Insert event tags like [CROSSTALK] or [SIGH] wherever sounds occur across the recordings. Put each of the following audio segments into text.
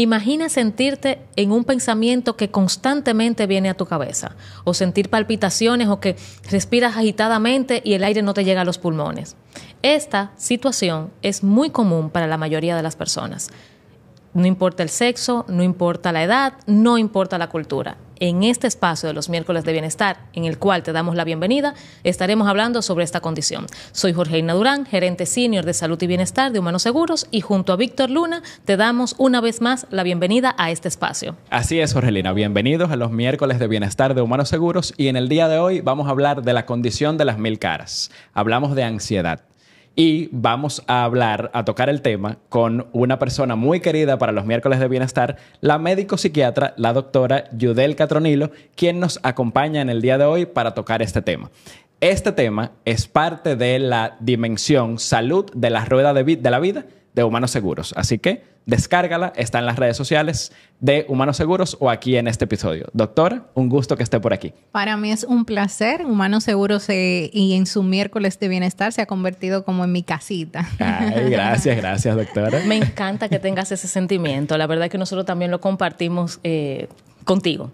Imagina sentirte en un pensamiento que constantemente viene a tu cabeza, o sentir palpitaciones o que respiras agitadamente y el aire no te llega a los pulmones. Esta situación es muy común para la mayoría de las personas. No importa el sexo, no importa la edad, no importa la cultura. En este espacio de los miércoles de bienestar, en el cual te damos la bienvenida, estaremos hablando sobre esta condición. Soy Jorge Durán, gerente senior de salud y bienestar de Humanos Seguros, y junto a Víctor Luna te damos una vez más la bienvenida a este espacio. Así es, Jorgelina. Bienvenidos a los miércoles de bienestar de Humanos Seguros, y en el día de hoy vamos a hablar de la condición de las mil caras. Hablamos de ansiedad. Y vamos a hablar, a tocar el tema con una persona muy querida para los miércoles de bienestar, la médico psiquiatra, la doctora Yudel Catronilo, quien nos acompaña en el día de hoy para tocar este tema. Este tema es parte de la dimensión salud de la rueda de, de la vida de Humanos Seguros. Así que descárgala, está en las redes sociales de Humanos Seguros o aquí en este episodio. Doctora, un gusto que esté por aquí. Para mí es un placer. Humanos Seguros eh, y en su miércoles de bienestar se ha convertido como en mi casita. gracias, gracias, doctora. Me encanta que tengas ese sentimiento. La verdad es que nosotros también lo compartimos eh, contigo.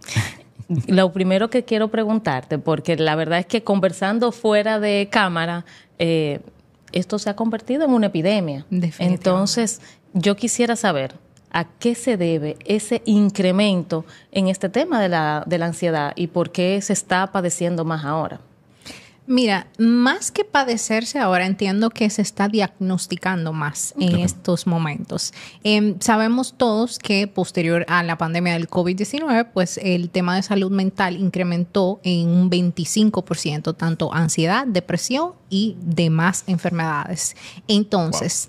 Lo primero que quiero preguntarte, porque la verdad es que conversando fuera de cámara, eh, esto se ha convertido en una epidemia. Entonces, yo quisiera saber a qué se debe ese incremento en este tema de la, de la ansiedad y por qué se está padeciendo más ahora. Mira, más que padecerse, ahora entiendo que se está diagnosticando más en estos momentos. Em, sabemos todos que posterior a la pandemia del COVID-19, pues el tema de salud mental incrementó en un 25%, tanto ansiedad, depresión y demás enfermedades. Entonces,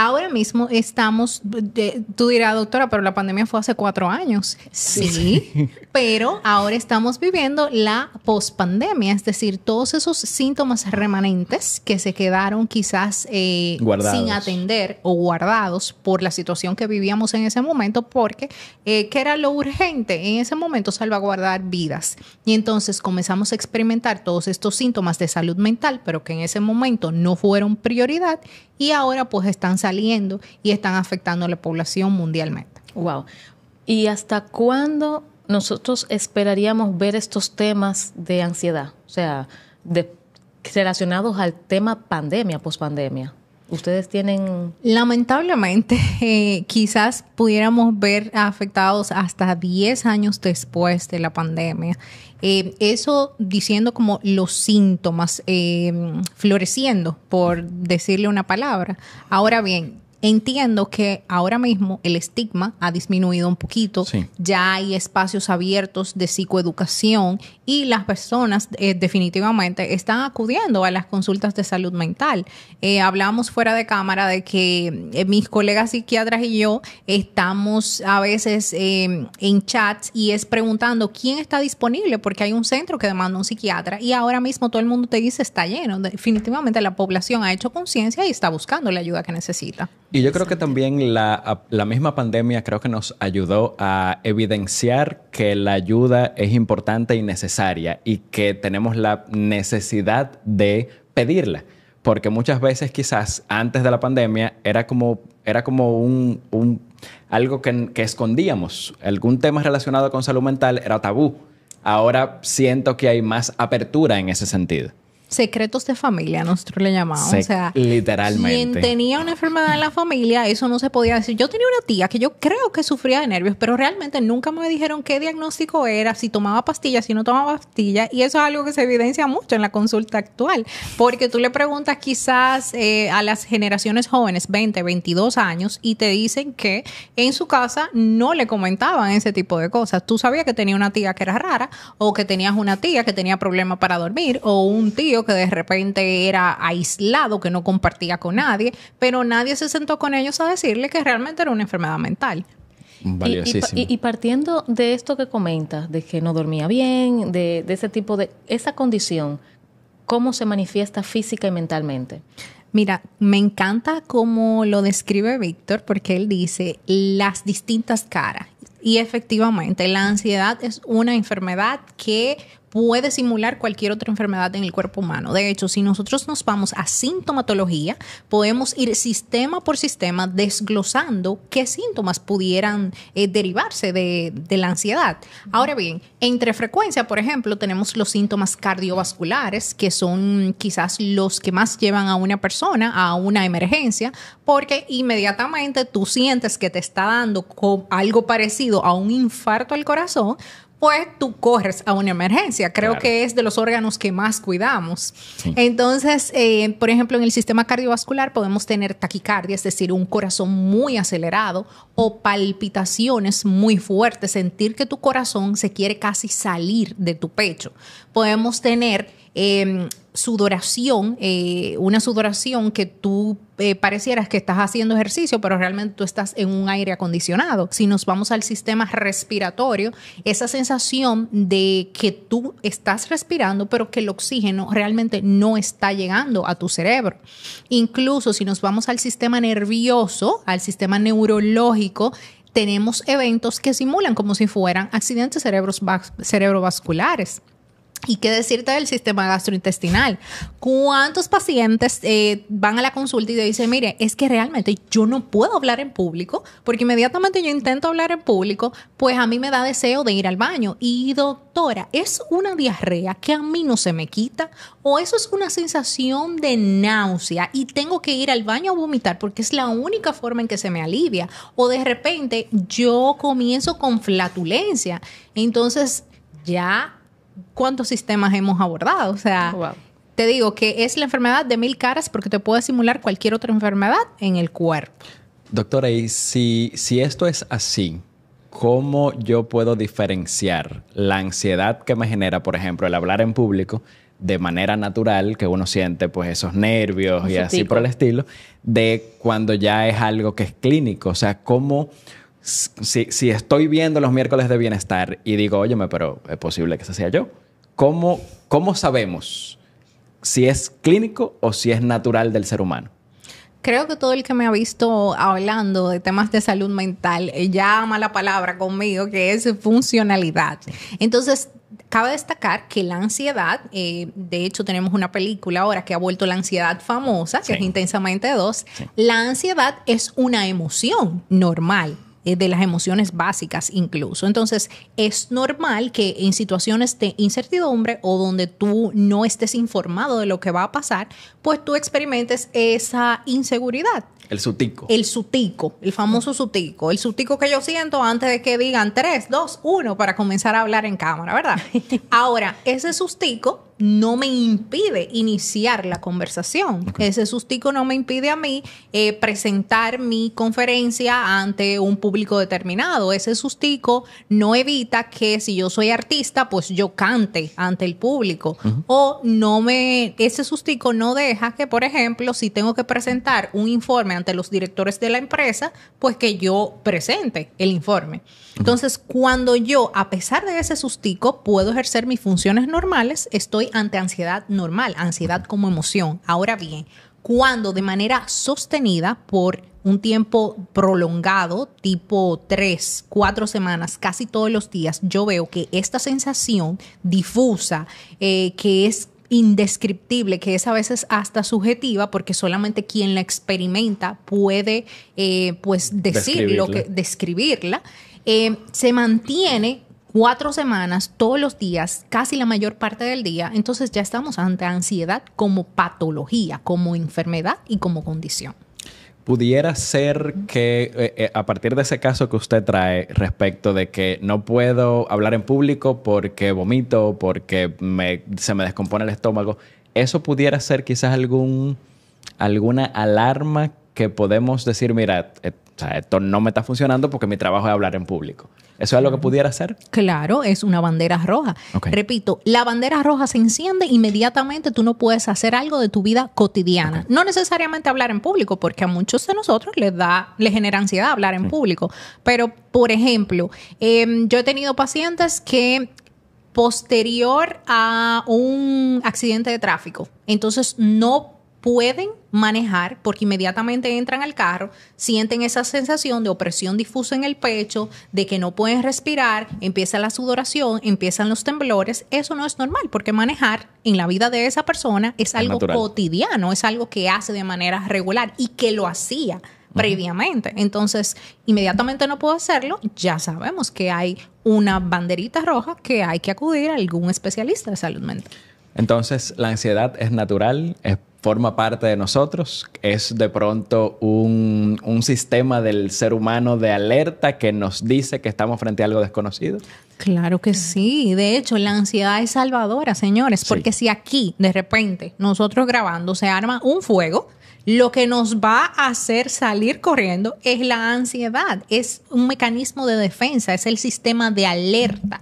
Ahora mismo estamos, de, tú dirás, doctora, pero la pandemia fue hace cuatro años. Sí, pero ahora estamos viviendo la pospandemia, es decir, todos esos síntomas remanentes que se quedaron quizás eh, sin atender o guardados por la situación que vivíamos en ese momento, porque eh, que era lo urgente en ese momento salvaguardar vidas. Y entonces comenzamos a experimentar todos estos síntomas de salud mental, pero que en ese momento no fueron prioridad y ahora pues están saliendo y están afectando a la población mundialmente. Wow. ¿Y hasta cuándo nosotros esperaríamos ver estos temas de ansiedad? O sea, relacionados al tema pandemia, pospandemia. ¿Ustedes tienen...? Lamentablemente, [LAUGHS] eh, quizás pudiéramos ver afectados hasta 10 años después de la pandemia. Eh, eso diciendo como los síntomas eh, floreciendo, por decirle una palabra. Ahora bien, Entiendo que ahora mismo el estigma ha disminuido un poquito, ya hay espacios abiertos de psicoeducación y las personas eh, definitivamente están acudiendo a las consultas de salud mental. Eh, hablamos fuera de cámara de que eh, mis colegas psiquiatras y yo estamos a veces em, en chats y es preguntando quién está disponible porque hay un centro que demanda un psiquiatra y ahora mismo todo el mundo te dice está lleno. Definitivamente la población ha hecho conciencia y está buscando la ayuda que necesita. Y yo creo que también la, la misma pandemia creo que nos ayudó a evidenciar que la ayuda es importante y necesaria y que tenemos la necesidad de pedirla. Porque muchas veces quizás antes de la pandemia era como, era como un, algo que, que, escondíamos. Algún tema relacionado con salud mental era tabú. Ahora siento que hay más apertura en ese sentido secretos de familia, nosotros le llamamos. o sea, literalmente. Quien tenía una enfermedad en la familia, eso no se podía decir. Yo tenía una tía que yo creo que sufría de nervios, pero realmente nunca me dijeron qué diagnóstico era, si tomaba pastillas, si no tomaba pastillas. Y eso es algo que se evidencia mucho en la consulta actual, porque tú le preguntas quizás eh, a las generaciones jóvenes, 20, 22 años, y te dicen que en su casa no le comentaban ese tipo de cosas. Tú sabías que tenía una tía que era rara, o que tenías una tía que tenía problemas para dormir, o un tío que de repente era aislado, que no compartía con nadie, pero nadie se sentó con ellos a decirle que realmente era una enfermedad mental. Y, y, partiendo de esto que comentas, de que no dormía bien, de, de ese tipo de, esa condición, ¿cómo se manifiesta física y mentalmente? Mira, me encanta cómo lo describe Víctor, porque él dice las distintas caras. Y efectivamente, la ansiedad es una enfermedad que puede simular cualquier otra enfermedad en el cuerpo humano. De hecho, si nosotros nos vamos a sintomatología, podemos ir sistema por sistema desglosando qué síntomas pudieran eh, derivarse de, la ansiedad. Ahora bien, entre frecuencia, por ejemplo, tenemos los síntomas cardiovasculares, que son quizás los que más llevan a una persona a una emergencia, porque inmediatamente tú sientes que te está dando algo parecido a un infarto al corazón, pues tú corres a una emergencia. Creo que es de los órganos que más cuidamos. Entonces, eh, por ejemplo, en el sistema cardiovascular podemos tener taquicardia, es decir, un corazón muy acelerado o palpitaciones muy fuertes, sentir que tu corazón se quiere casi salir de tu pecho. Podemos tener Em, sudoración, eh, una sudoración que tú eh, parecieras que estás haciendo ejercicio, pero realmente tú estás en un aire acondicionado. Si nos vamos al sistema respiratorio, esa sensación de que tú estás respirando, pero que el oxígeno realmente no está llegando a tu cerebro. Incluso si nos vamos al sistema nervioso, al sistema neurológico, tenemos eventos que simulan como si fueran accidentes cerebrovasculares. ¿Y qué decirte del sistema gastrointestinal? ¿Cuántos pacientes eh, van a la consulta y te dicen, mire, es que realmente yo no puedo hablar en público, porque inmediatamente yo intento hablar en público, pues a mí me da deseo de ir al baño. Y doctora, ¿es una diarrea que a mí no se me quita? ¿O eso es una sensación de náusea y tengo que ir al baño a vomitar porque es la única forma en que se me alivia? ¿O de repente yo comienzo con flatulencia? Entonces ya cuántos sistemas hemos abordado. O sea, te digo que es la enfermedad de mil caras porque te puede simular cualquier otra enfermedad en el cuerpo. Doctora, y si, si esto es así, ¿cómo yo puedo diferenciar la ansiedad que me genera, por ejemplo, el hablar en público de manera natural, que uno siente pues esos nervios y así por el estilo, de cuando ya es algo que es clínico. O sea, ¿cómo, si, estoy viendo los miércoles de bienestar y digo, óyeme, pero es posible que ese sea yo, ¿cómo, cómo sabemos si es clínico o si es natural del ser humano? creo que todo el que me ha visto hablando de temas de salud mental eh, llama la palabra conmigo, que es funcionalidad. Entonces, cabe destacar que la ansiedad, eh, de hecho tenemos una película ahora que ha vuelto la ansiedad famosa, que es Intensamente 2, la ansiedad es una emoción normal eh, de las emociones básicas incluso. Entonces, es normal que en situaciones de incertidumbre o donde tú no estés informado de lo que va a pasar, pues tú experimentes esa inseguridad. El sutico. El sutico, el famoso sutico. El sustico que yo siento antes de que digan 3, 2, 1 para comenzar a hablar en cámara, ¿verdad? [LAUGHS] Ahora, ese sustico no me impide iniciar la conversación. Ese sustico no me impide a mí eh, presentar mi conferencia ante un público determinado. Ese sustico no evita que si yo soy artista, pues yo cante ante el público. O no me, ese sustico no deja que, por ejemplo, si tengo que presentar un informe ante los directores de la empresa, pues que yo presente el informe. Entonces, cuando yo, a pesar de ese sustico, puedo ejercer mis funciones normales, estoy ante ansiedad normal, ansiedad como emoción. Ahora bien, cuando de manera sostenida por un tiempo prolongado, tipo tres, cuatro semanas, casi todos los días, yo veo que esta sensación difusa, eh, que es indescriptible, que es a veces hasta subjetiva, porque solamente quien la experimenta puede eh, pues decir lo que describirla. Eh, se mantiene cuatro semanas todos los días, casi la mayor parte del día, entonces ya estamos ante ansiedad como patología, como enfermedad y como condición. Pudiera ser que eh, eh, a partir de ese caso que usted trae respecto de que no puedo hablar en público porque vomito, porque se me descompone el estómago, eso pudiera ser quizás algún, alguna alarma que podemos decir, mira, eh, esto no me está funcionando porque mi trabajo es hablar en público. ¿Eso es lo que pudiera hacer? Claro, es una bandera roja. Repito, la bandera roja se enciende inmediatamente, tú no puedes hacer algo de tu vida cotidiana. No necesariamente hablar en público, porque a muchos de nosotros les da, les genera ansiedad hablar en público. Pero, por ejemplo, em, yo he tenido pacientes que posterior a un accidente de tráfico, entonces no pueden manejar porque inmediatamente entran al carro, sienten esa sensación de opresión difusa en el pecho, de que no pueden respirar, empieza la sudoración, empiezan los temblores. Eso no es normal porque manejar en la vida de esa persona es, algo cotidiano, es algo que hace de manera regular y que lo hacía previamente. Entonces, inmediatamente no puedo hacerlo, ya sabemos que hay una banderita roja que hay que acudir a algún especialista de salud mental. Entonces, la ansiedad es natural, es forma parte de nosotros, es de pronto un, sistema del ser humano de alerta que nos dice que estamos frente a algo desconocido. Claro que sí, de hecho la ansiedad es salvadora, señores, porque si aquí de repente nosotros grabando se arma un fuego, lo que nos va a hacer salir corriendo es la ansiedad, es un mecanismo de defensa, es el sistema de alerta.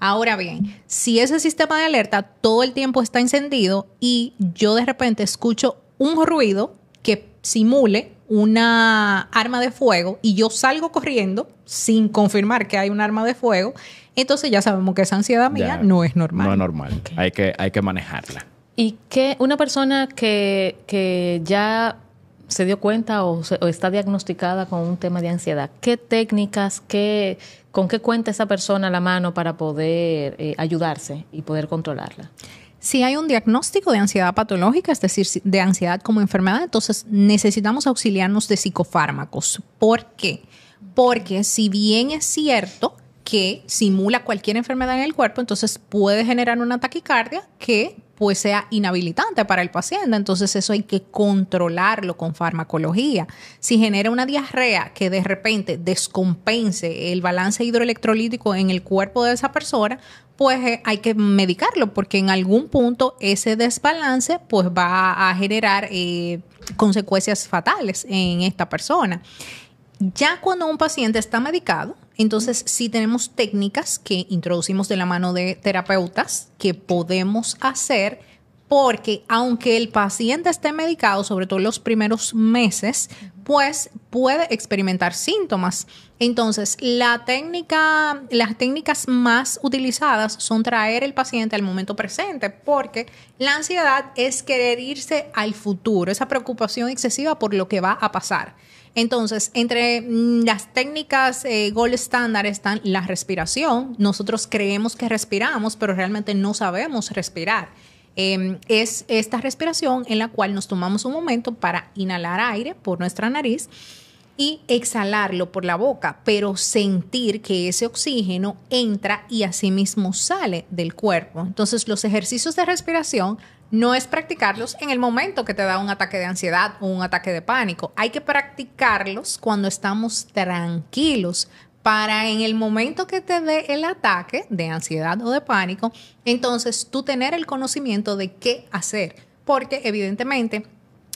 Ahora bien, si ese sistema de alerta todo el tiempo está encendido y yo de repente escucho un ruido que simule una arma de fuego y yo salgo corriendo sin confirmar que hay un arma de fuego, entonces ya sabemos que esa ansiedad mía no es normal. No es normal, hay, que, hay que manejarla. Y que una persona que, que ya se dio cuenta o, está diagnosticada con un tema de ansiedad, ¿qué técnicas, qué, con qué cuenta esa persona la mano para poder eh, ayudarse y poder controlarla? Si hay un diagnóstico de ansiedad patológica, es decir, de ansiedad como enfermedad, entonces necesitamos auxiliarnos de psicofármacos. ¿Por qué? Porque si bien es cierto que simula cualquier enfermedad en el cuerpo, entonces puede generar una taquicardia que pues sea inhabilitante para el paciente. Entonces eso hay que controlarlo con farmacología. Si genera una diarrea que de repente descompense el balance hidroelectrolítico en el cuerpo de esa persona, pues eh, hay que medicarlo porque en algún punto ese desbalance pues va a generar eh, consecuencias fatales en esta persona. Ya cuando un paciente está medicado, entonces, sí tenemos técnicas que introducimos de la mano de terapeutas que podemos hacer porque aunque el paciente esté medicado, sobre todo en los primeros meses, pues puede experimentar síntomas. Entonces, la técnica, las técnicas más utilizadas son traer el paciente al momento presente, porque la ansiedad es querer irse al futuro, esa preocupación excesiva por lo que va a pasar. Entonces, entre mm, las técnicas eh, goal estándar están la respiración. Nosotros creemos que respiramos, pero realmente no sabemos respirar. Em, es esta respiración en la cual nos tomamos un momento para inhalar aire por nuestra nariz y exhalarlo por la boca, pero sentir que ese oxígeno entra y asimismo sale del cuerpo. Entonces los ejercicios de respiración no es practicarlos en el momento que te da un ataque de ansiedad o un ataque de pánico. Hay que practicarlos cuando estamos tranquilos para en el momento que te dé el ataque de ansiedad o de pánico, entonces tú tener el conocimiento de qué hacer, porque evidentemente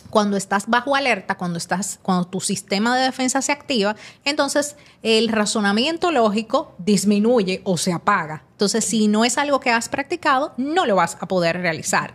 cuando estás bajo alerta, cuando estás, cuando tu sistema de defensa se activa, entonces el razonamiento lógico disminuye o se apaga. Entonces, si no es algo que has practicado, no lo vas a poder realizar.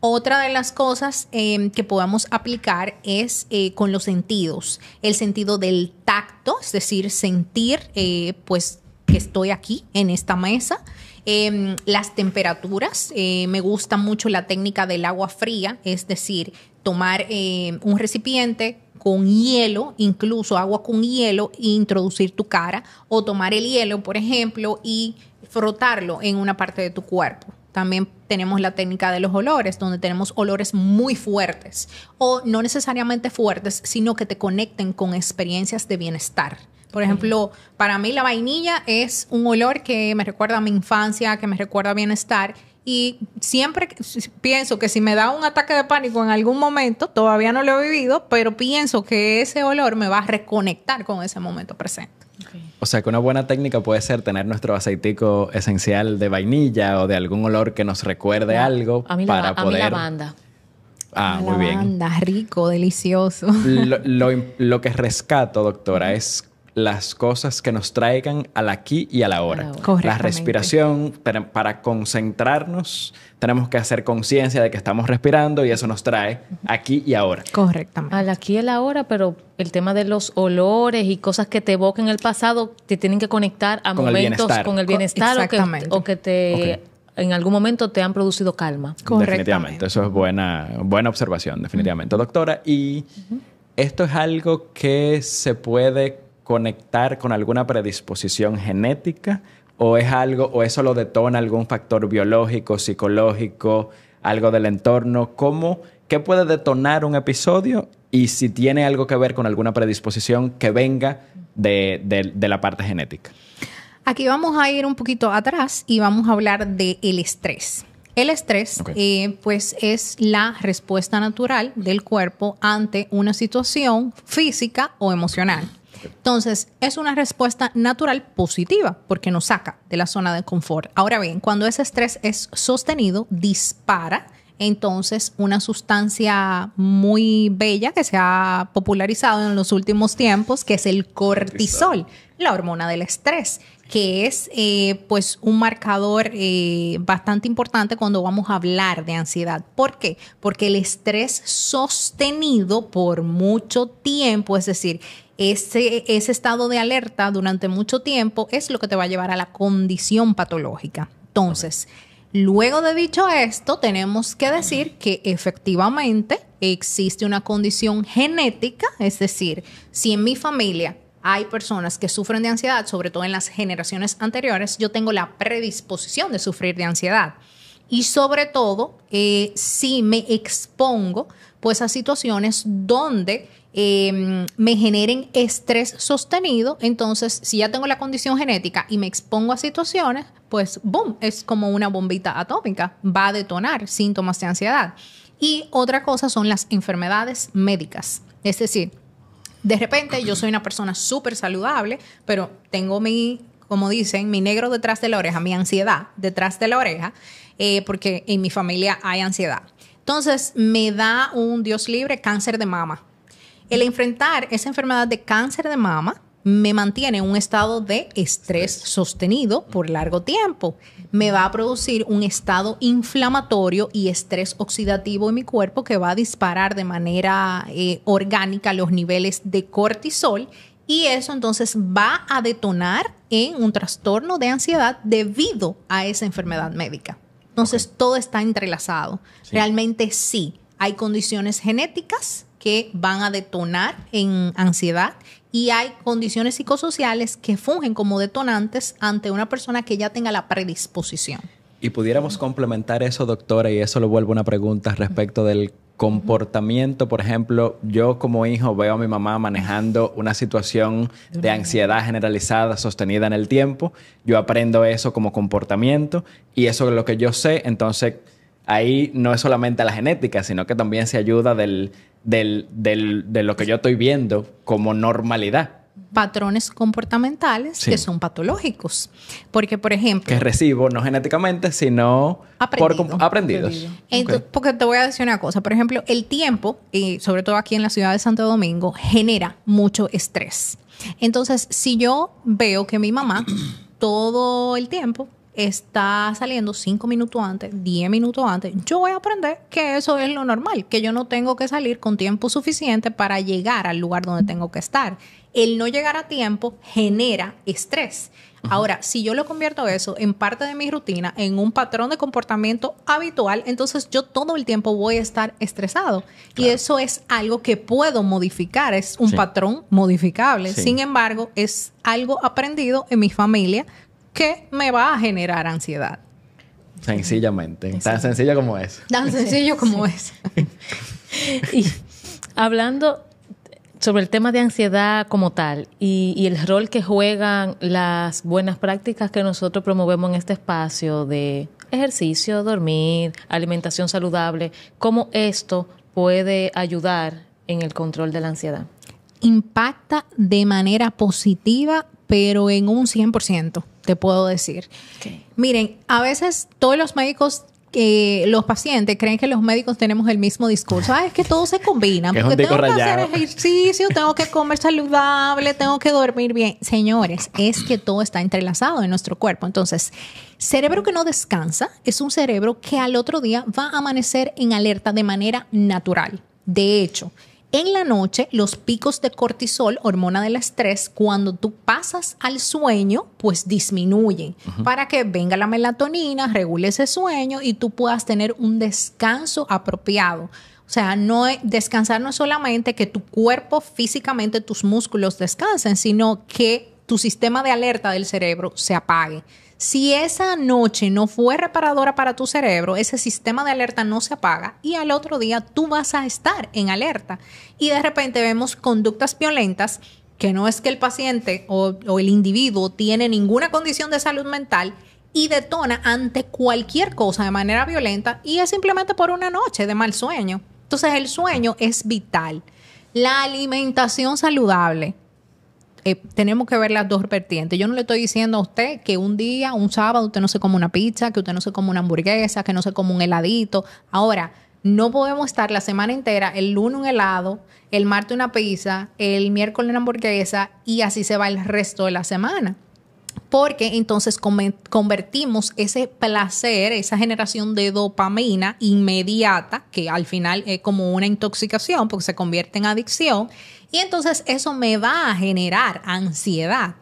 Otra de las cosas em, que podamos aplicar es eh, con los sentidos, el sentido del tacto, es decir, sentir eh, pues que estoy aquí en esta mesa. Em, las temperaturas, eh, me gusta mucho la técnica del agua fría, es decir, tomar em, un recipiente, con hielo, incluso agua con hielo, e introducir tu cara o tomar el hielo, por ejemplo, y frotarlo en una parte de tu cuerpo. También tenemos la técnica de los olores, donde tenemos olores muy fuertes o no necesariamente fuertes, sino que te conecten con experiencias de bienestar. Por ejemplo, para mí la vainilla es un olor que me recuerda a mi infancia, que me recuerda bienestar. Y siempre pienso que si me da un ataque de pánico en algún momento, todavía no lo he vivido, pero pienso que ese olor me va a reconectar con ese momento presente. O sea que una buena técnica puede ser tener nuestro aceitico esencial de vainilla o de algún olor que nos recuerde algo para poder... A mí lavanda. Ah, muy bien. Lavanda, rico, delicioso. Lo, lo, lo que rescato, doctora, es las cosas que nos traigan al aquí y a la hora. La respiración, para concentrarnos, tenemos que hacer conciencia de que estamos respirando y eso nos trae aquí y ahora. Correctamente. Al aquí y a la hora, pero el tema de los olores y cosas que te evoquen el pasado te tienen que conectar a momentos con el bienestar o que, te... en algún momento te han producido calma. Definitivamente, eso es buena, buena observación, definitivamente, doctora. Y esto es algo que se puede conectar con alguna predisposición genética o es algo o eso lo detona algún factor biológico, psicológico, algo del entorno, cómo qué puede detonar un episodio y si tiene algo que ver con alguna predisposición que venga de, de, la parte genética. Aquí vamos a ir un poquito atrás y vamos a hablar del el estrés. El estrés, eh, pues, es la respuesta natural del cuerpo ante una situación física o emocional. Entonces, es una respuesta natural positiva porque nos saca de la zona de confort. Ahora bien, cuando ese estrés es sostenido, dispara entonces una sustancia muy bella que se ha popularizado en los últimos tiempos, que es el cortisol, la hormona del estrés, que es eh, pues un marcador eh, bastante importante cuando vamos a hablar de ansiedad. ¿Por qué? Porque el estrés sostenido por mucho tiempo, es decir, ese, estado de alerta durante mucho tiempo es lo que te va a llevar a la condición patológica. Entonces, Luego de dicho esto, tenemos que decir que efectivamente existe una condición genética, es decir, si en mi familia hay personas que sufren de ansiedad, sobre todo en las generaciones anteriores, yo tengo la predisposición de sufrir de ansiedad. Y sobre todo, eh, si me expongo pues a situaciones donde Em, me generen estrés sostenido, entonces si ya tengo la condición genética y me expongo a situaciones, pues boom, es como una bombita atómica, va a detonar síntomas de ansiedad. Y otra cosa son las enfermedades médicas, es decir, de repente yo soy una persona súper saludable, pero tengo mi, como dicen, mi negro detrás de la oreja, mi ansiedad detrás de la oreja, eh, porque en mi familia hay ansiedad. Entonces me da un Dios libre cáncer de mama el enfrentar esa enfermedad de cáncer de mama me mantiene en un estado de estrés sostenido por largo tiempo. Me va a producir un estado inflamatorio y estrés oxidativo en mi cuerpo que va a disparar de manera eh, orgánica los niveles de cortisol y eso entonces va a detonar en un trastorno de ansiedad debido a esa enfermedad médica. Entonces todo está entrelazado. Realmente sí, hay condiciones genéticas que van a detonar en ansiedad y hay condiciones psicosociales que fungen como detonantes ante una persona que ya tenga la predisposición. Y pudiéramos complementar eso, doctora, y eso lo vuelvo una pregunta respecto del comportamiento, por ejemplo, yo como hijo veo a mi mamá manejando una situación de ansiedad generalizada sostenida en el tiempo, yo aprendo eso como comportamiento y eso es lo que yo sé, entonces ahí no es solamente la genética, sino que también se ayuda del, del, de lo que yo estoy viendo como normalidad patrones comportamentales que son patológicos. Porque, por ejemplo... Que recibo no genéticamente, sino aprendidos. Porque te voy a decir una cosa. Por ejemplo, el tiempo, y sobre todo aquí en la ciudad de Santo Domingo, genera mucho estrés. Entonces, si yo veo que mi mamá [CLEARS THROAT] todo el tiempo está saliendo cinco minutos antes, diez minutos antes, yo voy a aprender que eso es lo normal, que yo no tengo que salir con tiempo suficiente para llegar al lugar donde tengo que estar. El no llegar a tiempo genera estrés. Ahora, si yo lo convierto eso en parte de mi rutina, en un patrón de comportamiento habitual, entonces yo todo el tiempo voy a estar estresado. Y eso es algo que puedo modificar, es un patrón modificable. Sin embargo, es algo aprendido en mi familia, que me va a generar ansiedad. Sencillamente, tan sencillo como es. Tan sencillo como es. [LAUGHS] y hablando sobre el tema de ansiedad como tal y, y, el rol que juegan las buenas prácticas que nosotros promovemos en este espacio de ejercicio, dormir, alimentación saludable, cómo esto puede ayudar en el control de la ansiedad. Impacta de manera positiva, pero en un 100% te puedo decir. Miren, a veces todos los médicos eh, los pacientes creen que los médicos tenemos el mismo discurso. Ah, es que todo se combina. porque tengo que hacer ejercicio, tengo que comer saludable, tengo que dormir bien. Señores, es que todo está entrelazado en nuestro cuerpo. Entonces, cerebro que no descansa es un cerebro que al otro día va a amanecer en alerta de manera natural. De hecho, en la noche los picos de cortisol, hormona del estrés, cuando tú pasas al sueño, pues disminuyen para que venga la melatonina, regule ese sueño y tú puedas tener un descanso apropiado. O sea, no descansar no es solamente que tu cuerpo físicamente, tus músculos descansen, sino que tu sistema de alerta del cerebro se apague. Si esa noche no fue reparadora para tu cerebro, ese sistema de alerta no se apaga y al otro día tú vas a estar en alerta. Y de repente vemos conductas violentas que no es que el paciente o, el individuo tiene ninguna condición de salud mental, y detona ante cualquier cosa de manera violenta y es simplemente por una noche de mal sueño. Entonces el sueño es vital. La alimentación saludable. Eh, tenemos que ver las dos vertientes. Yo no le estoy diciendo a usted que un día, un sábado, usted no se come una pizza, que usted no se come una hamburguesa, que no se come un heladito. Ahora, no podemos estar la semana entera, el lunes un helado, el martes una pizza, el miércoles una hamburguesa y así se va el resto de la semana. Porque entonces convertimos ese placer, esa generación de dopamina inmediata, que al final es como una intoxicación, porque se convierte en adicción, y entonces eso me va a generar ansiedad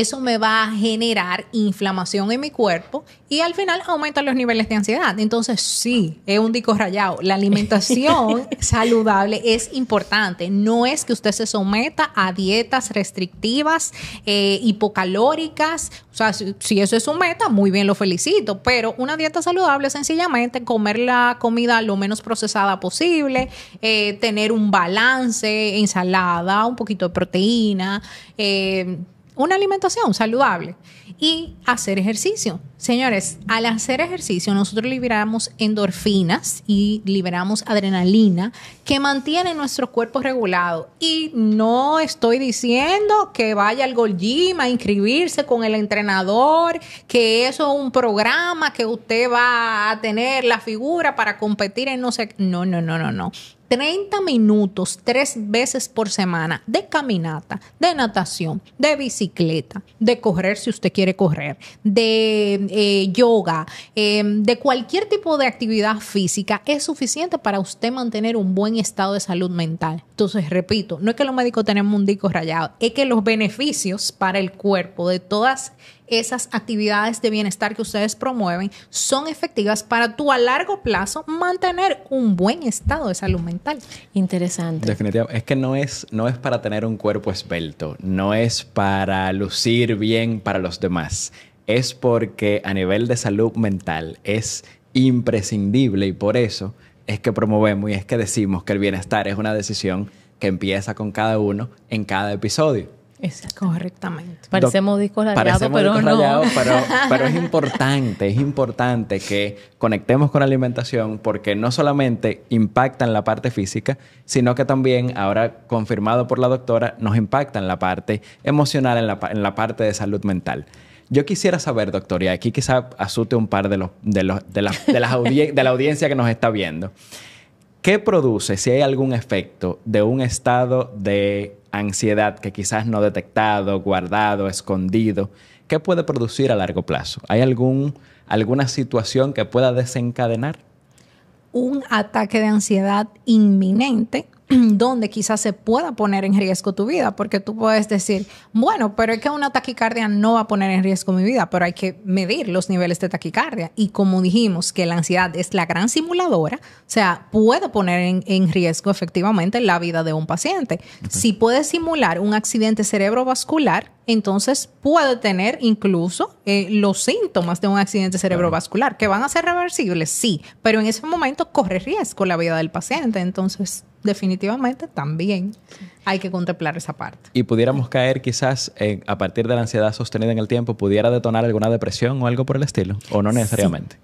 eso me va a generar inflamación en mi cuerpo y al final aumenta los niveles de ansiedad. Entonces, sí, es un disco rayado. La alimentación [LAUGHS] saludable es importante. No es que usted se someta a dietas restrictivas, eh, hipocalóricas. O sea, si, eso es su meta, muy bien, lo felicito. Pero una dieta saludable es sencillamente comer la comida lo menos procesada posible, eh, tener un balance, ensalada, un poquito de proteína. Eh, una alimentación saludable y hacer ejercicio. Señores, al hacer ejercicio nosotros liberamos endorfinas y liberamos adrenalina que mantiene nuestro cuerpo regulado. Y no estoy diciendo que vaya al Gold a inscribirse con el entrenador, que eso es un programa que usted va a tener la figura para competir en no sé. No, no, no, no, no. 30 minutos tres veces por semana de caminata, de natación, de bicicleta, de correr si usted quiere correr, de eh, yoga, em, de cualquier tipo de actividad física es suficiente para usted mantener un buen estado de salud mental. Entonces, repito, no es que los médicos tengan un disco rayado, es que los beneficios para el cuerpo de todas esas actividades de bienestar que ustedes promueven son efectivas para tú a largo plazo mantener un buen estado de salud mental. Interesante. Definitivamente. Es que no es, no es para tener un cuerpo esbelto, no es para lucir bien para los demás. Es porque a nivel de salud mental es imprescindible y por eso es que promovemos y es que decimos que el bienestar es una decisión que empieza con cada uno en cada episodio. Correctamente. Parecemos discos rayados, pero no. pero, es importante, es importante que conectemos con la alimentación porque no solamente impacta en la parte física, sino que también, ahora confirmado por la doctora, nos impacta en la parte emocional, en la, parte de salud mental. Yo quisiera saber, doctor, y aquí quizá asute un par de, los, de, los, de la audiencia que nos está viendo. ¿Qué produce, si hay algún efecto, de un estado de ansiedad que quizás no detectado, guardado, escondido, ¿qué puede producir a largo plazo? ¿Hay algún, alguna situación que pueda desencadenar? Un ataque de ansiedad inminente [CLEARS THROAT] donde quizás se pueda poner en riesgo tu vida, porque tú puedes decir, bueno, pero es que una taquicardia no va a poner en riesgo mi vida, pero hay que medir los niveles de taquicardia. Y como dijimos que la ansiedad es la gran simuladora, o sea, puede poner en, riesgo efectivamente la vida de un paciente. Si puede simular un accidente cerebrovascular, entonces puede tener incluso eh, los síntomas de un accidente cerebrovascular, que van a ser reversibles, sí, pero en ese momento corre riesgo la vida del paciente. Entonces definitivamente también hay que contemplar esa parte. Y pudiéramos caer quizás a partir de la ansiedad sostenida en el tiempo, pudiera detonar alguna depresión o algo por el estilo, o no necesariamente.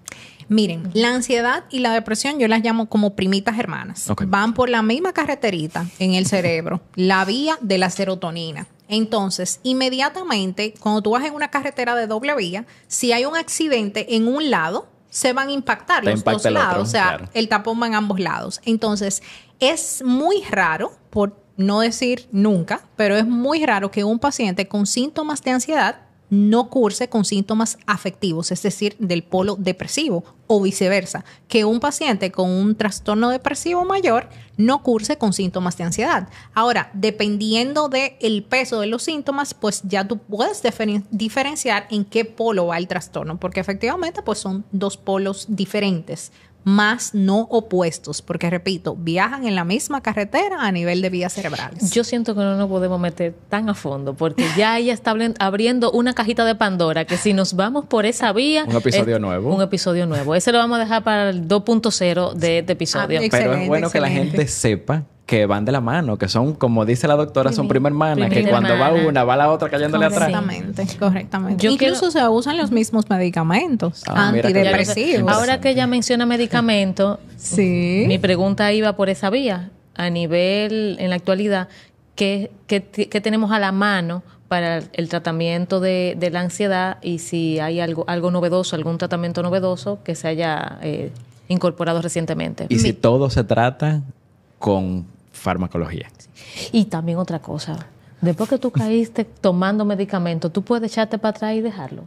Miren, la ansiedad y la depresión yo las llamo como primitas hermanas. Van por la misma carreterita en el cerebro, la vía de la serotonina. Entonces, inmediatamente, cuando tú vas en una carretera de doble vía, si hay un accidente en un lado, se van a impactar los dos lados. o sea, el tapón va en ambos lados. Entonces, es muy raro, por no decir nunca, pero es muy raro que un paciente con síntomas de ansiedad no curse con síntomas afectivos, es decir, del polo depresivo o viceversa, que un paciente con un trastorno depresivo mayor no curse con síntomas de ansiedad. Ahora, dependiendo del el peso de los síntomas, pues ya tú puedes diferenciar en qué polo va el trastorno, porque efectivamente pues son dos polos diferentes, más no opuestos, porque repito, viajan en la misma carretera a nivel de vías cerebrales. Yo siento que no nos podemos meter tan a fondo, porque ya ella está abriendo una cajita de Pandora, que si nos vamos por esa vía... Un episodio nuevo. Un episodio nuevo. Ese lo vamos a dejar para el 2.0 de este episodio. Ah, Pero es bueno que la gente sepa que van de la mano, que son, como dice la doctora, son prima hermana, que cuando va una, va la otra cayéndole atrás. Correctamente, correctamente. Incluso se usan los mismos medicamentos ah, antidepresivos. Ahora que ella menciona medicamentos, sí. mi pregunta iba por esa vía. A nivel, en la actualidad, ¿qué, tenemos a la mano para el tratamiento de, la ansiedad y si hay algo, algo novedoso, algún tratamiento novedoso que se haya eh, incorporado recientemente. Y si todo se trata con farmacología. Y también otra cosa, después que tú caíste tomando medicamento, ¿tú puedes echarte para atrás y dejarlo?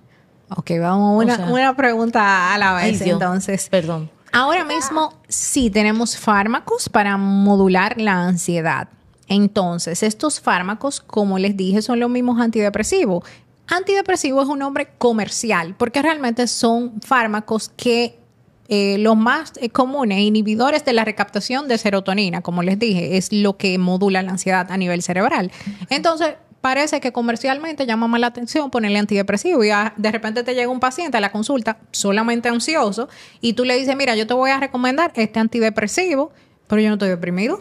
Ok, vamos, una, una pregunta a la vez entonces. Perdón. Ahora mismo sí tenemos fármacos para modular la ansiedad. Entonces, estos fármacos, como les dije, son los mismos antidepresivos. Antidepresivo es un nombre comercial porque realmente son fármacos que eh, los más eh, comunes, inhibidores de la recaptación de serotonina, como les dije, es lo que modula la ansiedad a nivel cerebral. Entonces, parece que comercialmente llama más la atención ponerle antidepresivo y ah, de repente te llega un paciente a la consulta solamente ansioso y tú le dices, mira, yo te voy a recomendar este antidepresivo, pero yo no estoy deprimido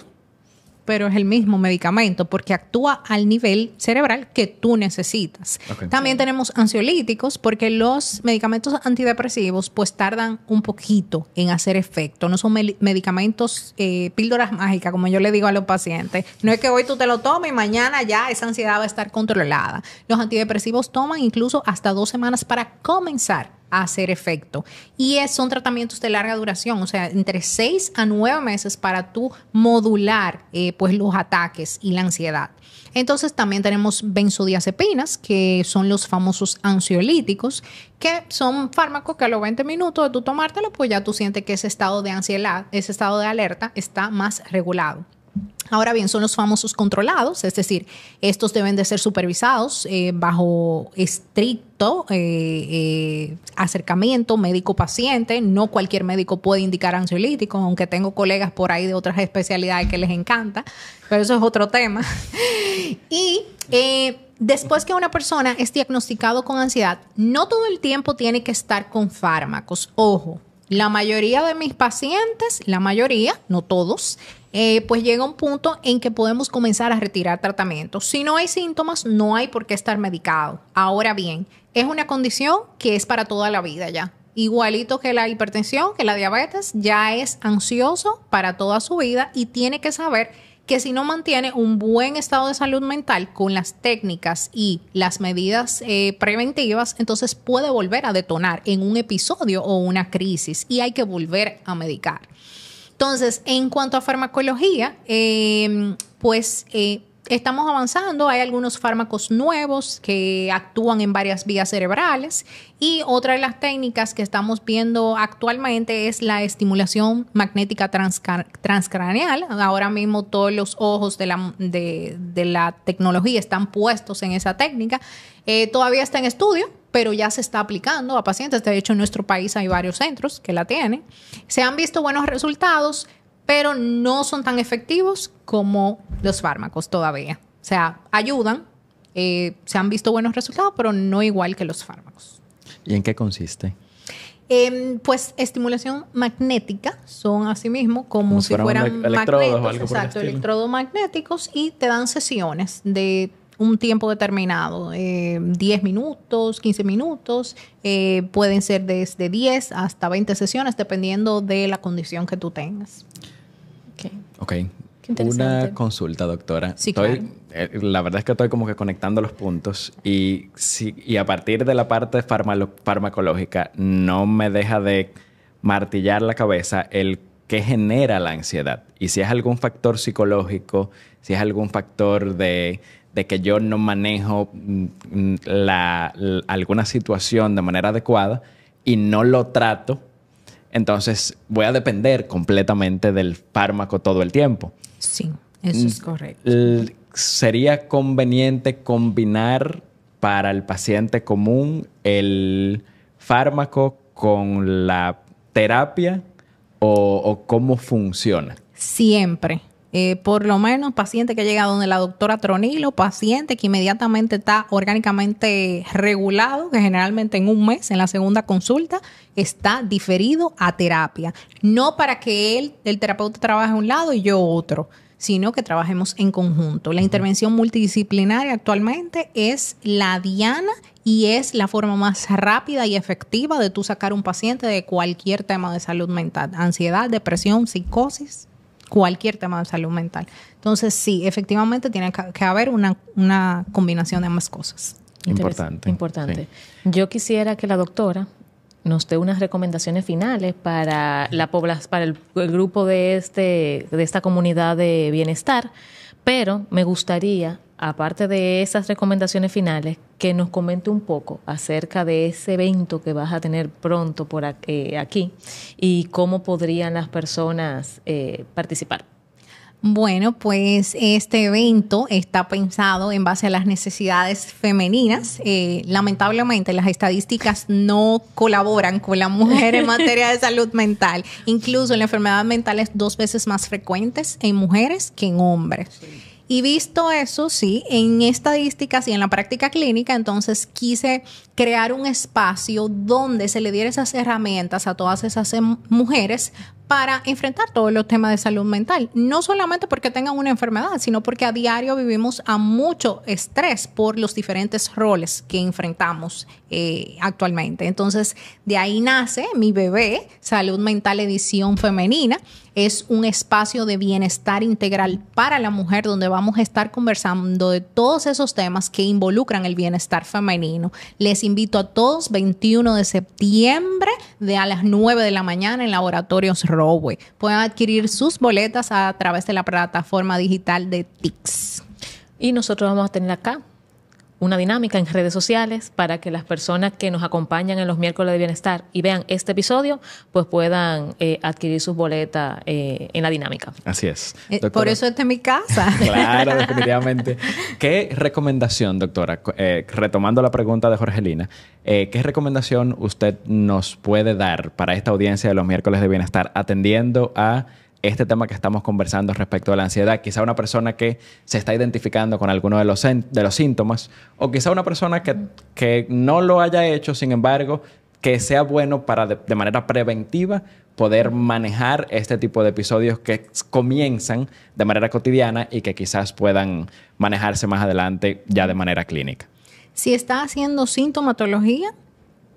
pero es el mismo medicamento porque actúa al nivel cerebral que tú necesitas. También tenemos ansiolíticos porque los medicamentos antidepresivos pues tardan un poquito en hacer efecto. No son medicamentos, eh, píldoras mágicas, como yo le digo a los pacientes. No es que hoy tú te lo tomes y mañana ya esa ansiedad va a estar controlada. Los antidepresivos toman incluso hasta dos semanas para comenzar hacer efecto. Y son tratamientos de larga duración, o sea, entre 6 a 9 meses para tú modular eh, pues los ataques y la ansiedad. Entonces también tenemos benzodiazepinas, que son los famosos ansiolíticos, que son fármacos que a los 20 minutos de tú tomártelo, pues ya tú sientes que ese estado de ansiedad, ese estado de alerta está más regulado. Ahora bien, son los famosos controlados, es decir, estos deben de ser supervisados eh, bajo estricto eh, eh, acercamiento médico-paciente. No cualquier médico puede indicar ansiolíticos, aunque tengo colegas por ahí de otras especialidades que les encanta, pero eso es otro tema. [LAUGHS] y después que una persona es diagnosticado con ansiedad, no todo el tiempo tiene que estar con fármacos. Ojo, la mayoría de mis pacientes, la mayoría, no todos, eh, pues llega un punto en que podemos comenzar a retirar tratamiento. Si no hay síntomas, no hay por qué estar medicado. Ahora bien, es una condición que es para toda la vida ya. Igualito que la hipertensión, que la diabetes, ya es ansioso para toda su vida y tiene que saber que si no mantiene un buen estado de salud mental con las técnicas y las medidas eh, preventivas, entonces puede volver a detonar en un episodio o una crisis y hay que volver a medicar. Entonces, en cuanto a farmacología, eh, pues eh, Estamos avanzando, hay algunos fármacos nuevos que actúan en varias vías cerebrales y otra de las técnicas que estamos viendo actualmente es la estimulación magnética transcraneal. Ahora mismo todos los ojos de la, tecnología están puestos en esa técnica. Eh, todavía está en estudio, pero ya se está aplicando a pacientes. De hecho, en nuestro país hay varios centros que la tienen. Se han visto buenos resultados, pero no son tan efectivos como los fármacos todavía. O sea, ayudan, eh, se han visto buenos resultados, pero no igual que los fármacos. ¿Y en qué consiste? Em, pues estimulación magnética son así mismo como, si fueran, fueran exacto, electrodos magnéticos y te dan sesiones de un tiempo determinado, 10 eh, minutos, 15 minutos, eh, pueden ser desde 10 hasta 20 sesiones, dependiendo de la condición que tú tengas. Una consulta, doctora. Eh, la verdad es que estoy como que conectando los puntos y, a partir de la parte farmacológica no me deja de martillar la cabeza el qué genera la ansiedad y si es algún factor psicológico, si es algún factor de, que yo no manejo mm, mm, alguna situación de manera adecuada y no lo trato entonces voy a depender completamente del fármaco todo el tiempo. Sí, eso es mm, correcto. ¿Sería conveniente combinar para el paciente común el fármaco con la terapia o, cómo funciona? Siempre eh, por lo menos paciente que llega donde la doctora Tronilo, paciente que inmediatamente está orgánicamente regulado, que generalmente en un mes, en la segunda consulta, está diferido a terapia. No para que él, el terapeuta, trabaje un lado y yo otro sino que trabajemos en conjunto. La intervención multidisciplinaria actualmente es la diana y es la forma más rápida y efectiva de tú sacar un paciente de cualquier tema de salud mental, ansiedad, depresión, psicosis, cualquier tema de salud mental. Entonces, sí, efectivamente tiene que haber una, combinación de ambas cosas. Importante. Importante. Yo quisiera que la doctora nos dé unas recomendaciones finales para la para el, el, grupo de este de esta comunidad de bienestar, pero me gustaría aparte de esas recomendaciones finales, que nos comente un poco acerca de ese evento que vas a tener pronto por eh, aquí y cómo podrían las personas eh, participar. Bueno, pues este evento está pensado en base a las necesidades femeninas. Eh, lamentablemente las estadísticas no colaboran con la mujer en materia de salud mental. Incluso la enfermedad mental es dos veces más frecuente en mujeres que en hombres. Y visto eso, sí, en estadísticas y en la práctica clínica, entonces quise crear un espacio donde se le diera esas herramientas a todas esas em, mujeres para enfrentar todos los temas de salud mental. No solamente porque tengan una enfermedad, sino porque a diario vivimos a mucho estrés por los diferentes roles que enfrentamos eh, actualmente. Entonces, de ahí nace mi bebé, Salud Mental Edición Femenina. Es un espacio de bienestar integral para la mujer donde vamos a estar conversando de todos esos temas que involucran el bienestar femenino. Les invito a todos 21 de septiembre de a las 9 de la mañana en Laboratorios Pueden adquirir sus boletas a través de la plataforma digital de TIX. Y nosotros vamos a tener acá una dinámica en redes sociales para que las personas que nos acompañan en los miércoles de bienestar y vean este episodio, pues puedan eh, adquirir sus boletas eh, en la dinámica. Así es. Eh, por eso esta es mi casa. [LAUGHS] claro, definitivamente. ¿Qué recomendación, doctora, retomando la pregunta de Jorgelina, qué recomendación usted nos puede dar para esta audiencia de los miércoles de bienestar atendiendo a este tema que estamos conversando respecto a la ansiedad. Quizá una persona que se está identificando con alguno de los, de los síntomas o quizá una persona que, que no lo haya hecho, sin embargo, que sea bueno para de, manera preventiva poder manejar este tipo de episodios que comienzan de manera cotidiana y que quizás puedan manejarse más adelante ya de manera clínica. Si está haciendo sintomatología,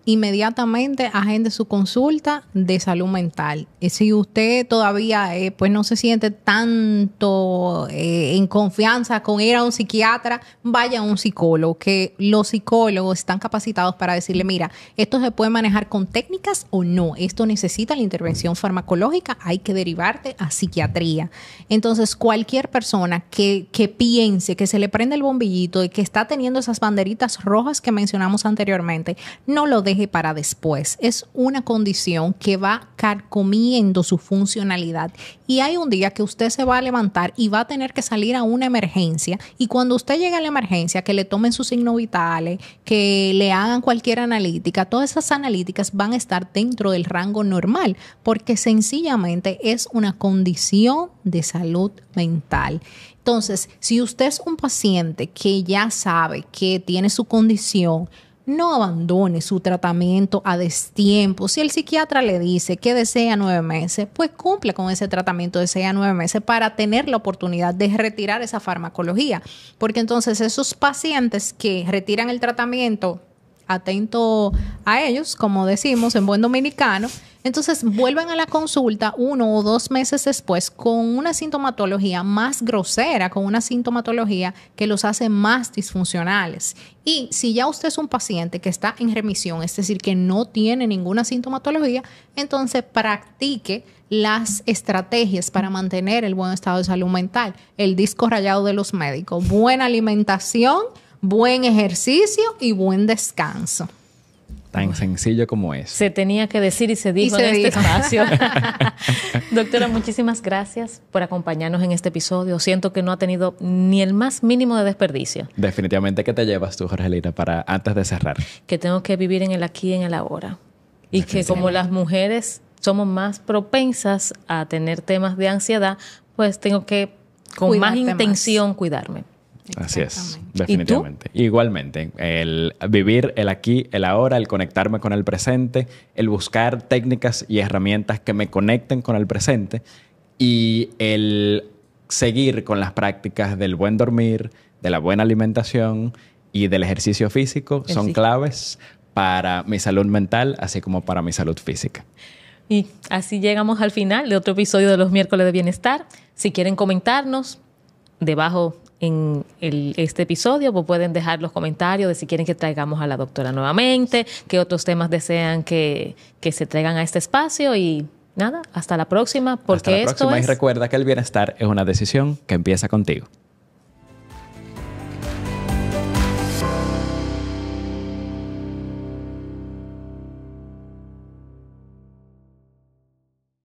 inmediatamente agende su consulta de salud mental. Eh, si usted todavía eh, pues no se siente tanto eh, en confianza con ir a un psiquiatra, vaya a un psicólogo, que los psicólogos están capacitados para decirle, mira, esto se puede manejar con técnicas o no, esto necesita la intervención farmacológica, hay que derivarte a psiquiatría. Entonces, cualquier persona que, que piense, que se le prende el bombillito y que está teniendo esas banderitas rojas que mencionamos anteriormente, no lo deje para después. Es una condición que va carcomiendo su funcionalidad y hay un día que usted se va a levantar y va a tener que salir a una emergencia y cuando usted llega a la emergencia, que le tomen sus signos vitales, que le hagan cualquier analítica, todas esas analíticas van a estar dentro del rango normal porque sencillamente es una condición de salud mental. Entonces, si usted es un paciente que ya sabe que tiene su condición, no abandone su tratamiento a destiempo. Si el psiquiatra le dice que desea nueve meses, pues cumple con ese tratamiento, desea nueve meses para tener la oportunidad de retirar esa farmacología. Porque entonces esos pacientes que retiran el tratamiento, atento a ellos, como decimos en buen dominicano, entonces vuelven a la consulta uno o dos meses después con una sintomatología más grosera, con una sintomatología que los hace más disfuncionales. Y si ya usted es un paciente que está en remisión, es decir, que no tiene ninguna sintomatología, entonces practique las estrategias para mantener el buen estado de salud mental, el disco rayado de los médicos, buena alimentación, buen ejercicio y buen descanso. Tan sencillo como es. Se tenía que decir y se dijo en este espacio. [LAUGHS] Doctora, muchísimas gracias por acompañarnos en este episodio. Siento que no ha tenido ni el más mínimo de desperdicio. Definitivamente, que te llevas tú, Jorgelina, para antes de cerrar? Que tengo que vivir en el aquí y en el ahora. Y que como las mujeres somos más propensas a tener temas de ansiedad, pues tengo que con más intención cuidarme. Así es, definitivamente. Igualmente, el vivir el aquí, el ahora, el conectarme con el presente, el buscar técnicas y herramientas que me conecten con el presente y el seguir con las prácticas del buen dormir, de la buena alimentación y del ejercicio físico son claves para mi salud mental, así como para mi salud física. Y así llegamos al final de otro episodio de los miércoles de bienestar. Si quieren comentarnos, debajo en este episodio, pues pueden dejar los comentarios de si quieren que traigamos a la doctora nuevamente, qué otros temas desean que, se traigan a este espacio y nada, hasta la próxima. Porque próxima y recuerda que el bienestar es una decisión que empieza contigo.